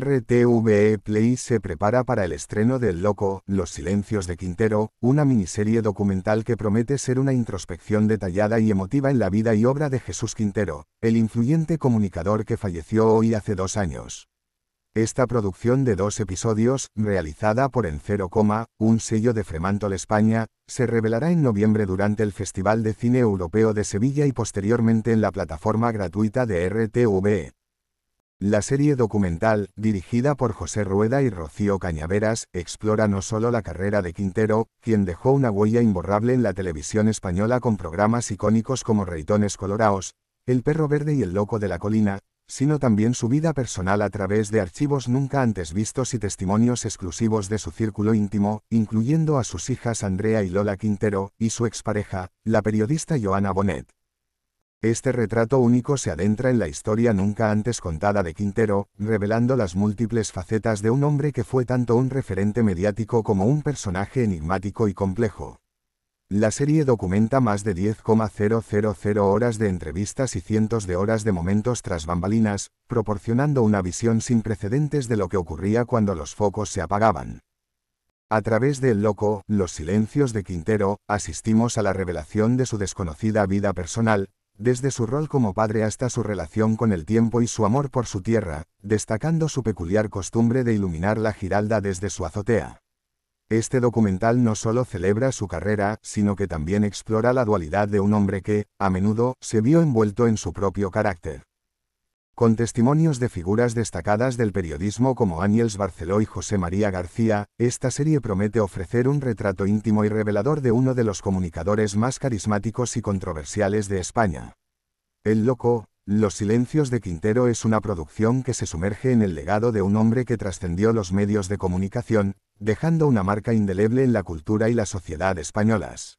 RTVE Play se prepara para el estreno del Loco, Los Silencios de Quintero, una miniserie documental que promete ser una introspección detallada y emotiva en la vida y obra de Jesús Quintero, el influyente comunicador que falleció hoy hace dos años. Esta producción de dos episodios, realizada por Encero Coma, un sello de Fremantle España, se revelará en noviembre durante el Festival de Cine Europeo de Sevilla y posteriormente en la plataforma gratuita de RTVE. La serie documental, dirigida por José Rueda y Rocío Cañaveras, explora no solo la carrera de Quintero, quien dejó una huella imborrable en la televisión española con programas icónicos como Reitones Coloraos, El Perro Verde y El Loco de la Colina, sino también su vida personal a través de archivos nunca antes vistos y testimonios exclusivos de su círculo íntimo, incluyendo a sus hijas Andrea y Lola Quintero, y su expareja, la periodista Joana Bonet. Este retrato único se adentra en la historia nunca antes contada de Quintero, revelando las múltiples facetas de un hombre que fue tanto un referente mediático como un personaje enigmático y complejo. La serie documenta más de 10,000 horas de entrevistas y cientos de horas de momentos tras bambalinas, proporcionando una visión sin precedentes de lo que ocurría cuando los focos se apagaban. A través del Loco, Los Silencios de Quintero, asistimos a la revelación de su desconocida vida personal, desde su rol como padre hasta su relación con el tiempo y su amor por su tierra, destacando su peculiar costumbre de iluminar la Giralda desde su azotea. Este documental no solo celebra su carrera, sino que también explora la dualidad de un hombre que, a menudo, se vio envuelto en su propio carácter con testimonios de figuras destacadas del periodismo como Ángels Barceló y José María García, esta serie promete ofrecer un retrato íntimo y revelador de uno de los comunicadores más carismáticos y controversiales de España. El Loco, Los Silencios de Quintero es una producción que se sumerge en el legado de un hombre que trascendió los medios de comunicación, dejando una marca indeleble en la cultura y la sociedad españolas.